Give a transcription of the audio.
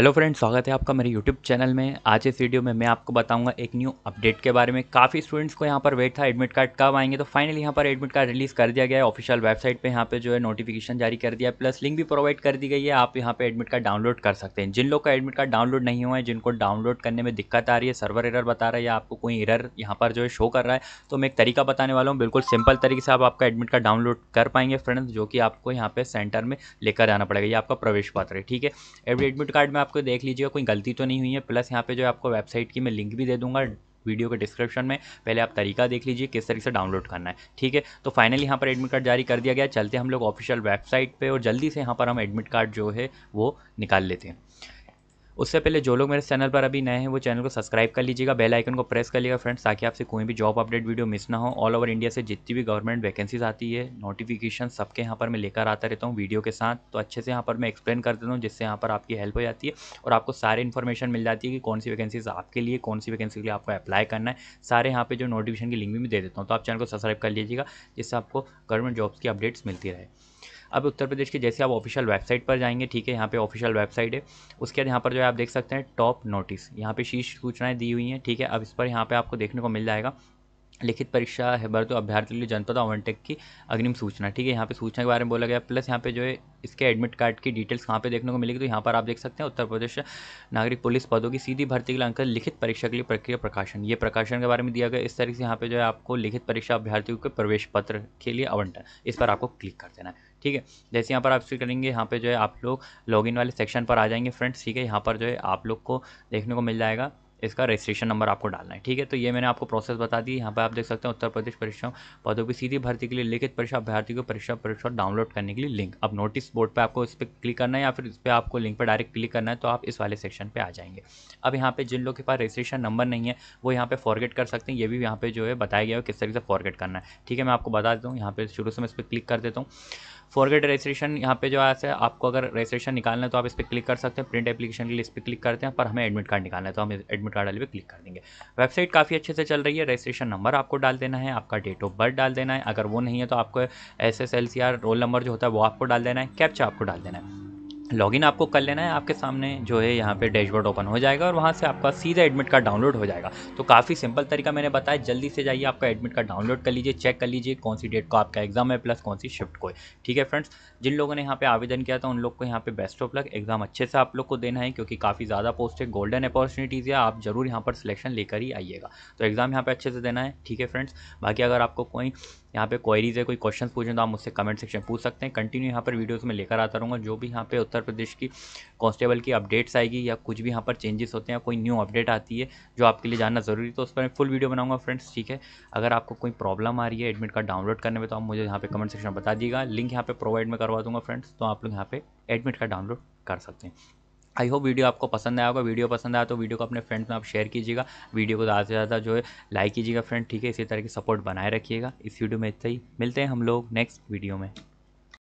hello friends स्वागत है आपका मेरे यूट्यूब चैनल में आज इस वीडियो में मैं आपको बताऊंगा एक न्यू अपडेट के बारे में काफ़ी स्टूडेंट्स को यहाँ पर वेट था एडमिट कार्ड कब आएंगे तो फाइनली यहाँ पर एडमिट कार्ड रिलीज़ कर दिया गया है ऑफिशियल वेबसाइट पे यहाँ पे जो है नोटिफिकेशन जारी कर दिया है प्लस लिंक भी प्रोवाइड कर दी गई है आप यहाँ पर एडमिट कार्ड डाउनलोड कर सकते हैं जिन लोग का एडमिट कार्ड डाउनलोड नहीं हुआ है जिनको डाउनलोड करने में दिक्कत आ रही है सर्वर एरर बता रहा है या आपको कोई एरर यहाँ पर जो है शो कर रहा है तो मैं एक तरीका बताने वाला हूँ बिल्कुल सिंपल तरीके से आप आपका एडमिट कार्ड डाउनलोड कर पाएंगे फ्रेंड्स जो कि आपको यहाँ पर सेंटर में लेकर जाना पड़ेगा ये आपका प्रवेश पत्र है ठीक है एडमिट कार्ड में आप आपको देख लीजिएगा कोई गलती तो नहीं हुई है प्लस यहाँ पे जो आपको वेबसाइट की मैं लिंक भी दे दूँगा वीडियो के डिस्क्रिप्शन में पहले आप तरीका देख लीजिए किस तरीके से डाउनलोड करना है ठीक है तो फाइनली यहाँ पर एडमिट कार्ड जारी कर दिया गया चलते हम लोग ऑफिशियल वेबसाइट पर और जल्दी से यहाँ पर हम एडमिट कार्ड जो है वो निकाल लेते हैं उससे पहले जो लोग मेरे चैनल पर अभी नए हैं वो चैनल को सब्सक्राइब कर लीजिएगा बेल आइकन को प्रेस कर लीजिएगा फ्रेंड्स ताकि आपसे कोई भी जॉब अपडेट वीडियो मिस ना हो ऑल ओवर इंडिया से जितनी भी गवर्नमेंट वैकेंसीज आती है नोटिफिकेशन सबके यहाँ पर मैं लेकर आता रहता हूँ वीडियो के साथ तो अच्छे से यहाँ पर मैं एक्सप्लेन कर देता हूँ जिससे यहाँ पर आपकी हेल्प हो जाती है और आपको सारे इन्फॉर्मेशन मिल जाती है कि कौन सी वैकेंसीज आपके लिए कौन सी वैकेंसी के लिए आपको अप्लाई करना है सारे यहाँ पर जो नोटिफिकेशन की लिंक भी मैं दे देता हूँ तो आप चैनल को सब्सक्राइब कर लीजिएगा जिससे आपको गवर्नमेंट जॉब्स की अपडेट्स मिलती रहे अब उत्तर प्रदेश की जैसे आप ऑफिशियल वेबसाइट पर जाएंगे ठीक है यहाँ पे ऑफिशियल वेबसाइट है उसके बाद यहाँ पर जो है आप देख सकते हैं टॉप नोटिस यहाँ पे शीर्ष सूचनाएं दी हुई हैं ठीक है अब इस पर यहाँ पे आपको देखने को मिल जाएगा लिखित परीक्षा है भरतो अभ्यर्थी के लिए जनपद आवंटक की अग्रिम सूचना ठीक है यहाँ पे सूचना के बारे में बोला गया प्लस यहाँ पे जो है इसके एडमिट कार्ड की डिटेल्स कहाँ पे देखने को मिलेगी तो यहाँ पर आप देख सकते हैं उत्तर प्रदेश नागरिक पुलिस पदों की सीधी भर्ती के लिए अंकल लिखित परीक्षा के लिए प्रक्रिया प्रकाशन ये प्रकाशन के बारे में दिया गया इस तरीके से यहाँ पे जो है आपको लिखित परीक्षा अभ्यर्थियों के प्रवेश पत्र के लिए आवंटन इस पर आपको क्लिक कर देना है ठीक है जैसे यहाँ पर आप क्लिक करेंगे यहाँ पे जो है आप लोग लॉगिन वाले सेक्शन पर आ जाएंगे फ्रेंड्स ठीक है यहाँ पर जो है आप लोग को देखने को मिल जाएगा इसका रजिस्ट्रेशन नंबर आपको डालना है ठीक है तो ये मैंने आपको प्रोसेस बता दी यहाँ पर आप देख सकते हैं उत्तर प्रदेश परीक्षा पदों की सीधी भर्ती के लिए लिखित परीक्षा अभ्यर्थी को परीक्षा परीक्षा डाउनलोड करने के लिए लिंक अब नोटिस बोर्ड पर आपको इस पर क्लिक करना है या फिर इस पर आपको लिंक पर डायरेक्ट क्लिक करना है तो आप इस वाले सेक्शन पर आ जाएंगे अब यहाँ पर जिन लोग के पास रजिस्ट्रेशन नंबर नहीं है वो यहाँ पर फॉरगेट कर सकते हैं ये भी यहाँ पर जो है बताया गया है किस तरीके से फॉरगेट करना है ठीक है मैं आपको बता देता हूँ यहाँ पर शुरू से मैं इस पर क्लिक कर देता हूँ फॉरगेट रजिस्ट्रेशन यहाँ पे जो है आपको अगर रजिस्ट्रेशन निकालना है तो आप इस पर क्लिक कर सकते हैं प्रिंट एप्लीकेशन के लिए इस पर क्लिक करते हैं पर हमें एडमिट कार्ड निकालना है तो हम एडमिट मुद्रा डाले पर क्लिक कर देंगे वेबसाइट काफ़ी अच्छे से चल रही है रजिस्ट्रेशन नंबर आपको डाल देना है आपका डेट ऑफ बर्थ डाल देना है अगर वो नहीं है तो आपको S S L C R roll number जो होता है वो आपको डाल देना है कैप्चा आपको डाल देना है लॉगिन आपको कर लेना है आपके सामने जो है यहाँ पे डैशबोर्ड ओपन हो जाएगा और वहाँ से आपका सीधा एडमिट कार्ड डाउनलोड हो जाएगा तो काफ़ी सिंपल तरीका मैंने बताया जल्दी से जाइए आपका एडमिट कार्ड डाउनलोड कर लीजिए चेक कर लीजिए कौन सी डेट को आपका एग्जाम है प्लस कौन सी शिफ्ट को है ठीक है फ्रेंड्स जिन लोगों ने यहाँ पे आवेदन किया था उन लोग को यहाँ पर बेस्ट ऑफ लक एग्जाम अच्छे से आप लोग को देना है क्योंकि काफ़ी ज़्यादा पोस्ट है गोल्डन अपॉर्चुनिटीज़ है आप जरूर यहाँ पर सिलेक्शन लेकर ही आइएगा तो एग्ज़ाम यहाँ पर अच्छे से देना है ठीक है फ्रेंड्स बाकी अगर आपको कोई यहाँ पे क्वेरीज है कोई क्वेश्चन पूछें तो आप मुझसे कमेंट सेक्शन पूछ सकते हैं कंटिन्यू यहाँ पर वीडियोस में लेकर आता रहूँगा जो भी यहाँ पे उत्तर प्रदेश की कांस्टेबल की अपडेट्स आएगी या कुछ भी यहाँ पर चेंजेस होते हैं कोई न्यू अपडेट आती है जो आपके लिए जानना ज़रूरी है तो उस पर मैं फुल वीडियो बनाऊँगा फ्रेंड्स ठीक है अगर आपको कोई प्रॉब्लम आ रही है एडमिट कार्ड डाउनलोड करने में तो आप मुझे यहाँ पर कमेंट सेक्शन बता दीजिएगा लिंक यहाँ पर प्रोवाइड में करवा दूँगा फ्रेंड्स तो आप लोग यहाँ पर एडमिट कार्ड डाउनलोड कर सकते हैं आई होप वीडियो आपको पसंद आया होगा वीडियो पसंद आया तो वीडियो को अपने फ्रेंड्स में आप शेयर कीजिएगा वीडियो को ज़्यादा से ज़्यादा जो है लाइक कीजिएगा फ्रेंड ठीक है इसी तरह की सपोर्ट बनाए रखिएगा इस वीडियो में इतना ही मिलते हैं हम लोग नेक्स्ट वीडियो में